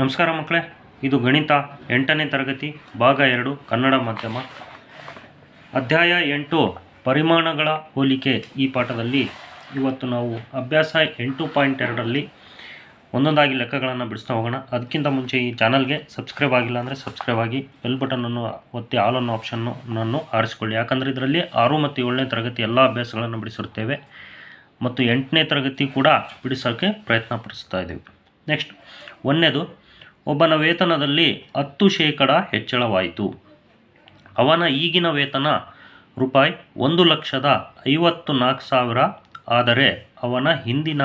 ನಮಸ್ಕಾರ ಮಕ್ಕಳೇ ಇದು ಗಣಿತ ಎಂಟನೇ ತರಗತಿ ಭಾಗ ಎರಡು ಕನ್ನಡ ಮಾಧ್ಯಮ ಅಧ್ಯಾಯ ಎಂಟು ಪರಿಮಾಣಗಳ ಹೋಲಿಕೆ ಈ ಪಾಠದಲ್ಲಿ ಇವತ್ತು ನಾವು ಅಭ್ಯಾಸ ಎಂಟು ಪಾಯಿಂಟ್ ಎರಡರಲ್ಲಿ ಒಂದೊಂದಾಗಿ ಲೆಕ್ಕಗಳನ್ನು ಬಿಡಿಸ್ತಾ ಹೋಗೋಣ ಅದಕ್ಕಿಂತ ಮುಂಚೆ ಈ ಚಾನಲ್ಗೆ ಸಬ್ಸ್ಕ್ರೈಬ್ ಆಗಿಲ್ಲ ಅಂದರೆ ಸಬ್ಸ್ಕ್ರೈಬ್ ಆಗಿ ಬೆಲ್ ಬಟನನ್ನು ಒತ್ತಿ ಆಲ್ ಅನ್ನೋ ನನ್ನನ್ನು ಆರಿಸಿಕೊಳ್ಳಿ ಯಾಕಂದರೆ ಇದರಲ್ಲಿ ಆರು ಮತ್ತು ಏಳನೇ ತರಗತಿ ಎಲ್ಲ ಅಭ್ಯಾಸಗಳನ್ನು ಬಿಡಿಸಿರುತ್ತೇವೆ ಮತ್ತು ಎಂಟನೇ ತರಗತಿ ಕೂಡ ಬಿಡಿಸೋಕ್ಕೆ ಪ್ರಯತ್ನ ಪಡಿಸ್ತಾ ಇದ್ದೀವಿ ನೆಕ್ಸ್ಟ್ ಒಂದನೇದು ಒಬ್ಬನ ವೇತನದಲ್ಲಿ ಹತ್ತು ಶೇಕಡ ಹೆಚ್ಚಳವಾಯಿತು ಅವನ ಈಗಿನ ವೇತನ ರೂಪಾಯಿ ಒಂದು ಲಕ್ಷದ ಐವತ್ತು ನಾಲ್ಕು ಸಾವಿರ ಆದರೆ ಅವನ ಹಿಂದಿನ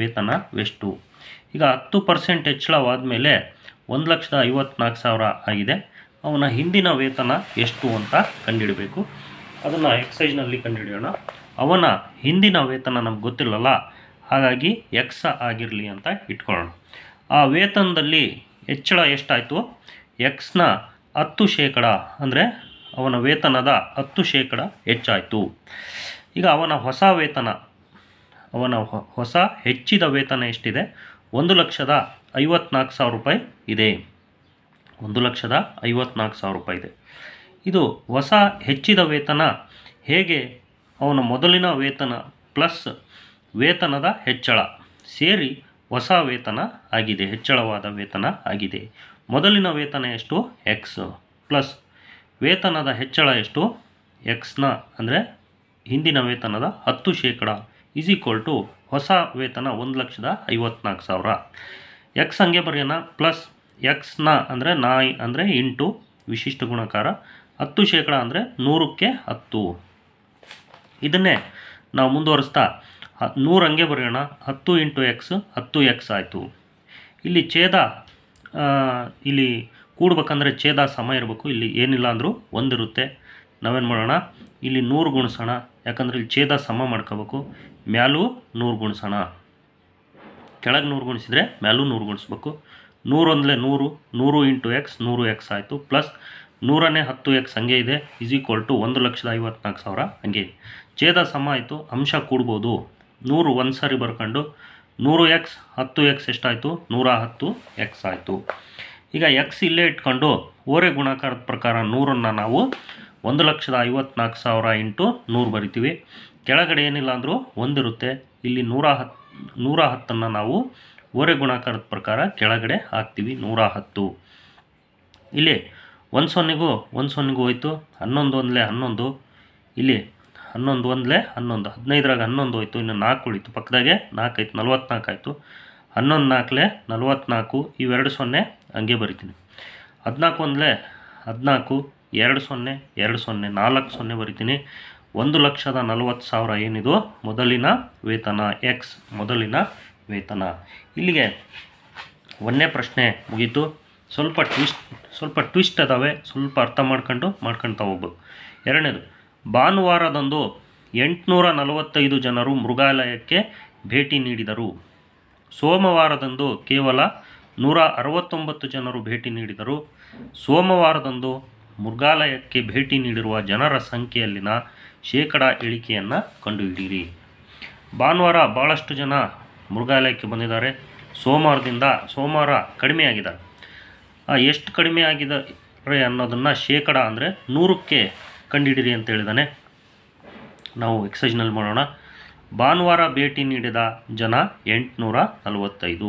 ವೇತನ ಎಷ್ಟು ಈಗ ಹತ್ತು ಪರ್ಸೆಂಟ್ ಹೆಚ್ಚಳವಾದ ಮೇಲೆ ಒಂದು ಲಕ್ಷದ ಐವತ್ನಾಲ್ಕು ಸಾವಿರ ಆಗಿದೆ ಅವನ ಹಿಂದಿನ ವೇತನ ಎಷ್ಟು ಅಂತ ಕಂಡುಹಿಡಬೇಕು ಅದನ್ನು ಎಕ್ಸೈಜ್ನಲ್ಲಿ ಕಂಡುಹಿಡಿಯೋಣ ಅವನ ಹಿಂದಿನ ವೇತನ ನಮ್ಗೆ ಗೊತ್ತಿಲ್ಲಲ್ಲ ಹಾಗಾಗಿ ಎಕ್ಸ ಆಗಿರಲಿ ಅಂತ ಇಟ್ಕೊಳ್ಳೋಣ ಆ ವೇತನದಲ್ಲಿ ಹೆಚ್ಚಳ ಎಷ್ಟಾಯಿತು ಎಕ್ಸ್ನ ಹತ್ತು ಶೇಕಡ ಅಂದರೆ ಅವನ ವೇತನದ ಹತ್ತು ಶೇಕಡ ಹೆಚ್ಚಾಯಿತು ಈಗ ಅವನ ಹೊಸ ವೇತನ ಅವನ ಹೊಸ ಹೆಚ್ಚಿದ ವೇತನ ಎಷ್ಟಿದೆ ಒಂದು ಲಕ್ಷದ ಐವತ್ನಾಲ್ಕು ಸಾವಿರ ರೂಪಾಯಿ ಇದೆ ಒಂದು ಲಕ್ಷದ ಐವತ್ನಾಲ್ಕು ಸಾವಿರ ರೂಪಾಯಿ ಇದೆ ಇದು ಹೊಸ ಹೆಚ್ಚಿದ ವೇತನ ಹೇಗೆ ಅವನ ಮೊದಲಿನ ವೇತನ ಪ್ಲಸ್ ವೇತನದ ಹೆಚ್ಚಳ ಸೇರಿ ಹೊಸ ವೇತನ ಆಗಿದೆ ಹೆಚ್ಚಳವಾದ ವೇತನ ಆಗಿದೆ ಮೊದಲಿನ ವೇತನ ಎಷ್ಟು ಎಕ್ಸ್ ಪ್ಲಸ್ ವೇತನದ ಹೆಚ್ಚಳ ಎಷ್ಟು ಎಕ್ಸ್ನ ಅಂದರೆ ಹಿಂದಿನ ವೇತನದ ಹತ್ತು ಶೇಕಡ ಈಸ್ ಈಕ್ವಲ್ ಟು ಹೊಸ ವೇತನ ಒಂದು ಲಕ್ಷದ ಐವತ್ನಾಲ್ಕು ಸಾವಿರ ಎಕ್ಸ್ ಹಂಗೆ ಬರೆಯೋಣ ಪ್ಲಸ್ ಎಕ್ಸ್ನ ಅಂದರೆ ನಾಯಿ ಅಂದರೆ ಇಂಟು ವಿಶಿಷ್ಟ ಗುಣಕಾರ ಹತ್ತು ಶೇಕಡ ಅಂದರೆ ನೂರಕ್ಕೆ ಹತ್ತು ಇದನ್ನೇ ನಾವು ಮುಂದುವರಿಸ್ತಾ ನೂರು ಹಂಗೆ ಬರೆಯೋಣ ಹತ್ತು ಇಂಟು ಎಕ್ಸ್ ಹತ್ತು ಎಕ್ಸ್ ಆಯಿತು ಇಲ್ಲಿ ಛೇದ ಇಲ್ಲಿ ಕೂಡ್ಬೇಕಂದ್ರೆ ಛೇದ ಸಮ ಇರಬೇಕು ಇಲ್ಲಿ ಏನಿಲ್ಲ ಅಂದರೂ ಒಂದಿರುತ್ತೆ ನಾವೇನು ಮಾಡೋಣ ಇಲ್ಲಿ ನೂರು ಗುಣಿಸೋಣ ಯಾಕಂದರೆ ಇಲ್ಲಿ ಛೇದ ಸಮ ಮಾಡ್ಕೋಬೇಕು ಮ್ಯಾಲೂ ನೂರು ಗುಣಿಸೋಣ ಕೆಳಗೆ ನೂರು ಗುಣಿಸಿದರೆ ಮ್ಯಾಲೂ ನೂರು ಗುಣಿಸ್ಬೇಕು ನೂರೊಂದಲೆ ನೂರು ನೂರು ಇಂಟು ಎಕ್ಸ್ ನೂರು ಎಕ್ಸ್ ಆಯಿತು ಪ್ಲಸ್ ನೂರನೇ ಹತ್ತು ಎಕ್ಸ್ ಹಂಗೆ ಇದೆ ಈಸ್ ಈಕ್ವಲ್ ಟು ಒಂದು ಲಕ್ಷದ ಐವತ್ನಾಲ್ಕು ಸಾವಿರ ಹಂಗೆ ಇದೆ ಛೇದ ಸಮ ಆಯಿತು ಅಂಶ ಕೂಡ್ಬೋದು ನೂರು ಒಂದು ಸಾರಿ ಬರ್ಕೊಂಡು ನೂರು ಎಕ್ಸ್ ಹತ್ತು ಎಕ್ಸ್ ಎಷ್ಟಾಯಿತು ನೂರ ಹತ್ತು ಎಕ್ಸ್ ಆಯಿತು ಈಗ ಎಕ್ಸ್ ಇಲ್ಲೇ ಇಟ್ಕೊಂಡು ಓರೆ ಗುಣಾಕಾರದ ಪ್ರಕಾರ ನೂರನ್ನು ನಾವು ಒಂದು ಲಕ್ಷದ ಐವತ್ನಾಲ್ಕು ಸಾವಿರ ಇಂಟು ನೂರು ಬರಿತೀವಿ ಕೆಳಗಡೆ ಏನಿಲ್ಲ ಅಂದರೂ ಒಂದಿರುತ್ತೆ ಇಲ್ಲಿ ನೂರ ಹತ್ತು ನೂರ ಹತ್ತನ್ನು ನಾವು ಓರೆ ಗುಣಾಕಾರದ ಪ್ರಕಾರ ಕೆಳಗಡೆ ಹಾಕ್ತೀವಿ ನೂರ ಹತ್ತು ಇಲ್ಲಿ ಒಂದು ಸೊನ್ನೆಗೂ ಒಂದು ಸೊನ್ನೆಗೂ ಹೋಯಿತು ಹನ್ನೊಂದು ಒಂದಲೇ ಹನ್ನೊಂದು ಇಲ್ಲಿ ಹನ್ನೊಂದು ಒಂದಲೇ ಹನ್ನೊಂದು ಹದಿನೈದರಾಗ ಹನ್ನೊಂದು ಹೋಯಿತು ಇನ್ನು ನಾಲ್ಕು ಉಳಿತು ಪಕ್ಕದಾಗೆ ನಾಲ್ಕು ಆಯಿತು ನಲ್ವತ್ನಾಲ್ಕು ಆಯಿತು ಹನ್ನೊಂದು ನಾಲ್ಕಲೆ ನಲ್ವತ್ನಾಲ್ಕು ಇವೆರಡು ಸೊನ್ನೆ ಹಂಗೆ ಬರಿತೀನಿ ಹದಿನಾಲ್ಕು ಒಂದಲೇ ಹದಿನಾಲ್ಕು ಎರಡು ಸೊನ್ನೆ ಎರಡು ಸೊನ್ನೆ ನಾಲ್ಕು ಸೊನ್ನೆ ಬರಿತೀನಿ ಒಂದು ಲಕ್ಷದ ನಲವತ್ತು ಸಾವಿರ ಏನಿದು ಮೊದಲಿನ ವೇತನ ಎಕ್ಸ್ ಮೊದಲಿನ ವೇತನ ಇಲ್ಲಿಗೆ ಒಂದೇ ಪ್ರಶ್ನೆ ಮುಗೀತು ಸ್ವಲ್ಪ ಟ್ವಿಸ್ಟ್ ಸ್ವಲ್ಪ ಟ್ವಿಸ್ಟ್ ಅದಾವೆ ಸ್ವಲ್ಪ ಅರ್ಥ ಮಾಡ್ಕೊಂಡು ಮಾಡ್ಕೊಳ್ತಾ ಹೋಗ್ಬೋದು ಎರಡನೇದು ಭಾನುವಾರದಂದು ಎಂಟುನೂರ ನಲವತ್ತೈದು ಜನರು ಮೃಗಾಲಯಕ್ಕೆ ಭೇಟಿ ನೀಡಿದರು ಸೋಮವಾರದಂದು ಕೇವಲ ನೂರ ಅರವತ್ತೊಂಬತ್ತು ಜನರು ಭೇಟಿ ನೀಡಿದರು ಸೋಮವಾರದಂದು ಮೃಗಾಲಯಕ್ಕೆ ಭೇಟಿ ನೀಡಿರುವ ಜನರ ಸಂಖ್ಯೆಯಲ್ಲಿನ ಶೇಕಡ ಇಳಿಕೆಯನ್ನು ಕಂಡುಹಿಡಿಯಿರಿ ಭಾನುವಾರ ಭಾಳಷ್ಟು ಜನ ಮೃಗಾಲಯಕ್ಕೆ ಬಂದಿದ್ದಾರೆ ಸೋಮವಾರದಿಂದ ಸೋಮವಾರ ಕಡಿಮೆಯಾಗಿದೆ ಎಷ್ಟು ಕಡಿಮೆ ಆಗಿದೆ ಅನ್ನೋದನ್ನು ಶೇಕಡ ಅಂದರೆ ನೂರಕ್ಕೆ ಕಂಡುಹಿಡಿರಿ ಅಂತ ಹೇಳಿದಾನೆ ನಾವು ಎಕ್ಸೈಜ್ನಲ್ಲಿ ಮಾಡೋಣ ಭಾನುವಾರ ಭೇಟಿ ನೀಡಿದ ಜನ ಎಂಟುನೂರ ನಲವತ್ತೈದು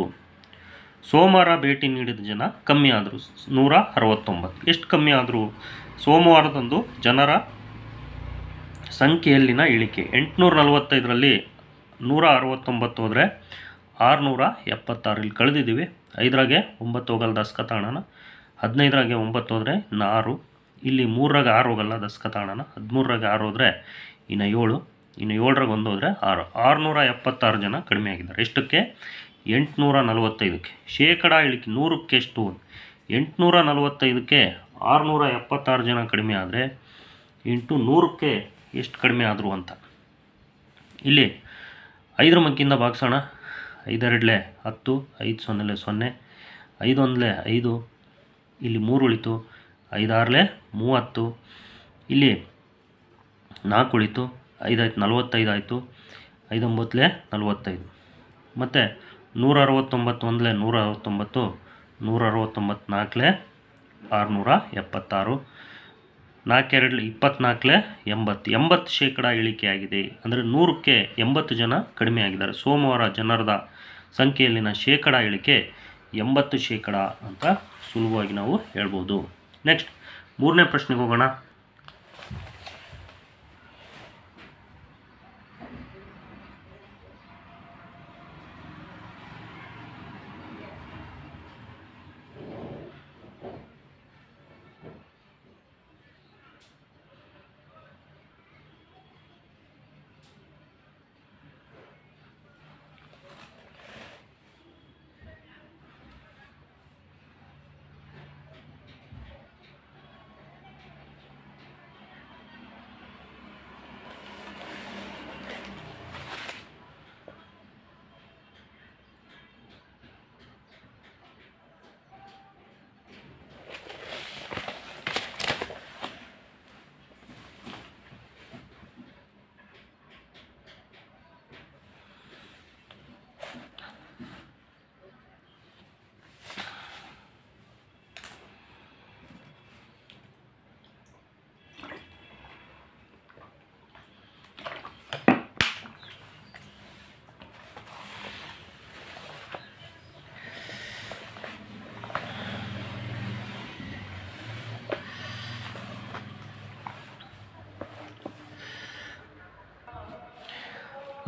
ಸೋಮವಾರ ಭೇಟಿ ನೀಡಿದ ಜನ ಕಮ್ಮಿ ಆದರು ನೂರ ಅರವತ್ತೊಂಬತ್ತು ಎಷ್ಟು ಕಮ್ಮಿ ಆದರೂ ಸೋಮವಾರದಂದು ಜನರ ಸಂಖ್ಯೆಯಲ್ಲಿನ ಇಳಿಕೆ ಎಂಟುನೂರ ನಲವತ್ತೈದರಲ್ಲಿ ನೂರ ಅರವತ್ತೊಂಬತ್ತು ಹೋದರೆ ಆರುನೂರ ಎಪ್ಪತ್ತಾರಲ್ಲಿ ಕಳೆದಿದ್ದೀವಿ ಐದರಾಗೆ ಒಂಬತ್ತು ಹೋಗಲ್ಲ ದಸ್ಕ ಹದಿನೈದರಾಗೆ ಒಂಬತ್ತು ಹೋದರೆ ನಾರು ಇಲ್ಲಿ ಮೂರಾಗ ಆರು ಹೋಗಲ್ಲ ದಸಕ ತಗೋಣ ಹದಿಮೂರಾಗ ಆರು ಹೋದರೆ ಇನ್ನು ಏಳು ಇನ್ನು ಏಳರಾಗ ಒಂದು ಹೋದರೆ ಆರು ಆರುನೂರ ಎಪ್ಪತ್ತಾರು ಜನ ಕಡಿಮೆ ಆಗಿದ್ದಾರೆ ಎಷ್ಟಕ್ಕೆ ಎಂಟುನೂರ ನಲವತ್ತೈದಕ್ಕೆ ಶೇಕಡಾ ಇಳಿಕೆ ನೂರಕ್ಕೆ ಎಷ್ಟು ಎಂಟುನೂರ ನಲವತ್ತೈದಕ್ಕೆ ಆರುನೂರ ಎಪ್ಪತ್ತಾರು ಜನ ಕಡಿಮೆ ಆದರೆ ಇಂಟು ನೂರಕ್ಕೆ ಎಷ್ಟು ಕಡಿಮೆ ಆದರು ಅಂತ ಇಲ್ಲಿ ಐದರ ಮಕ್ಕಿಂದ ಭಾಗಿಸೋಣ ಐದೆರಡಲೆ ಹತ್ತು ಐದು ಸೊನ್ನೆಲೆ ಸೊನ್ನೆ ಐದೊಂದಲೆ ಐದು ಇಲ್ಲಿ ಮೂರು ಉಳಿತು ಐದಾರಲೆ ಮೂವತ್ತು ಇಲ್ಲಿ ನಾಲ್ಕು ಉಳಿತು ಐದಾಯ್ತು ನಲವತ್ತೈದು ಆಯಿತು ಐದೊಂಬತ್ತಲೇ ನಲವತ್ತೈದು ಮತ್ತು ನೂರ ಅರವತ್ತೊಂಬತ್ತು ಒಂದಲೇ ನೂರ ಅರವತ್ತೊಂಬತ್ತು ನೂರ ಅರವತ್ತೊಂಬತ್ತು ನಾಲ್ಕಲೇ ಆರುನೂರ ಎಪ್ಪತ್ತಾರು ನಾಲ್ಕೆರಡು ಇಪ್ಪತ್ನಾಲ್ಕಲೆ ಎಂಬತ್ತು ಎಂಬತ್ತು ಶೇಕಡ ಇಳಿಕೆಯಾಗಿದೆ ಅಂದರೆ ನೂರಕ್ಕೆ ಎಂಬತ್ತು ಜನ ಕಡಿಮೆ ಆಗಿದ್ದಾರೆ ಸೋಮವಾರ ಜನರದ ಸಂಖ್ಯೆಯಲ್ಲಿನ ಶೇಕಡ ಇಳಿಕೆ ಎಂಬತ್ತು ಶೇಕಡ ಅಂತ ಸುಲಭವಾಗಿ ನಾವು ಹೇಳ್ಬೋದು ನೆಕ್ಸ್ಟ್ ಮೂರನೇ ಪ್ರಶ್ನೆಗೆ ಹೋಗೋಣ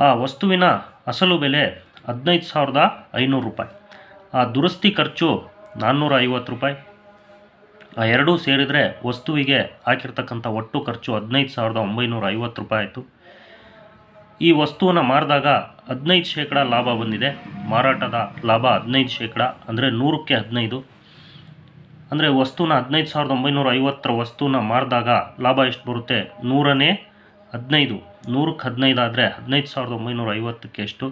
ಆ ವಸ್ತುವಿನ ಅಸಲು ಬೆಲೆ ಹದಿನೈದು ಸಾವಿರದ ಐನೂರು ರೂಪಾಯಿ ಆ ದುರಸ್ತಿ ಖರ್ಚು ನಾನ್ನೂರ ಐವತ್ತು ರೂಪಾಯಿ ಆ ಎರಡೂ ಸೇರಿದರೆ ವಸ್ತುವಿಗೆ ಹಾಕಿರ್ತಕ್ಕಂಥ ಒಟ್ಟು ಖರ್ಚು ಹದಿನೈದು ಸಾವಿರದ ಒಂಬೈನೂರ ಐವತ್ತು ರೂಪಾಯಿ ಆಯಿತು ಈ ವಸ್ತುವನ್ನು ಮಾರಿದಾಗ ಹದಿನೈದು ಶೇಕಡ ಲಾಭ ಬಂದಿದೆ ಮಾರಾಟದ ಲಾಭ ಹದಿನೈದು ಶೇಕಡ ಅಂದರೆ ನೂರಕ್ಕೆ ಹದಿನೈದು ಅಂದರೆ ವಸ್ತುನ ಹದಿನೈದು ಸಾವಿರದ ಒಂಬೈನೂರ ಐವತ್ತರ ವಸ್ತುನ ಮಾರಿದಾಗ ಲಾಭ ಎಷ್ಟು ಬರುತ್ತೆ ನೂರನೇ ಹದಿನೈದು ನೂರಕ್ಕೆ ಹದಿನೈದು ಆದರೆ ಹದಿನೈದು ಸಾವಿರದ ಒಂಬೈನೂರ ಐವತ್ತಕ್ಕೆ ಎಷ್ಟು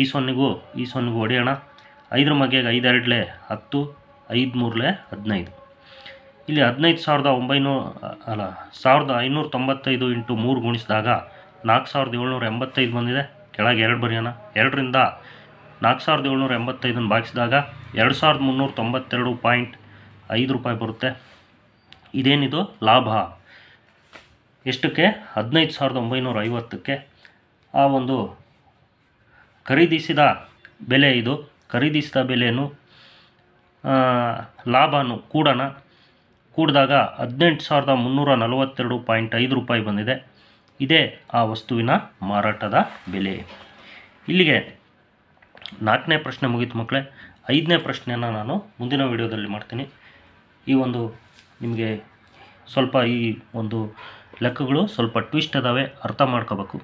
ಈ ಸೊನ್ನೆಗೂ ಈ ಸೊನ್ನೆಗೂ ಹೊಡೆಯೋಣ ಐದರ ಮಗೆಗೆ ಐದೆರಡಲೆ ಹತ್ತು ಐದು ಮೂರಲೆ ಹದಿನೈದು ಇಲ್ಲಿ ಹದಿನೈದು ಸಾವಿರದ ಒಂಬೈನೂರ ಅಲ್ಲ ಸಾವಿರದ ಐನೂರ ತೊಂಬತ್ತೈದು ಇಂಟು ಮೂರು ಗುಣಿಸಿದಾಗ ನಾಲ್ಕು ಸಾವಿರದ ಏಳ್ನೂರ ಎಂಬತ್ತೈದು ಬಂದಿದೆ ಕೆಳಗೆ ಎರಡು ಬರೆಯೋಣ ಎರಡರಿಂದ ನಾಲ್ಕು ಸಾವಿರದ ಏಳ್ನೂರ ಎಂಬತ್ತೈದನ್ನು ಭಾಗಿಸಿದಾಗ ಎರಡು ಸಾವಿರದ ಮುನ್ನೂರ ತೊಂಬತ್ತೆರಡು ಪಾಯಿಂಟ್ ಐದು ರೂಪಾಯಿ ಬರುತ್ತೆ ಇದೇನಿದು ಲಾಭ ಎಷ್ಟಕ್ಕೆ ಹದಿನೈದು ಸಾವಿರದ ಒಂಬೈನೂರ ಐವತ್ತಕ್ಕೆ ಆ ಒಂದು ಖರೀದಿಸಿದ ಬೆಲೆ ಇದು ಖರೀದಿಸಿದ ಬೆಲೆಯನ್ನು ಲಾಭನು ಕೂಡಣ ಕೂಡಿದಾಗ ಹದಿನೆಂಟು ಸಾವಿರದ ಮುನ್ನೂರ ನಲವತ್ತೆರಡು ಪಾಯಿಂಟ್ ಐದು ರೂಪಾಯಿ ಬಂದಿದೆ ಇದೇ ಆ ವಸ್ತುವಿನ ಮಾರಾಟದ ಬೆಲೆ ಇಲ್ಲಿಗೆ ನಾಲ್ಕನೇ ಪ್ರಶ್ನೆ ಮುಗೀತು ಮಕ್ಕಳೇ ಐದನೇ ಪ್ರಶ್ನೆಯನ್ನು ನಾನು ಮುಂದಿನ ವಿಡಿಯೋದಲ್ಲಿ ಮಾಡ್ತೀನಿ ಈ ಒಂದು ನಿಮಗೆ ಸ್ವಲ್ಪ ಈ ಒಂದು ಲೆಕ್ಕಗಳು ಸ್ವಲ್ಪ ಟ್ವಿಸ್ಟ್ ಅದಾವೆ ಅರ್ಥ ಮಾಡ್ಕೋಬೇಕು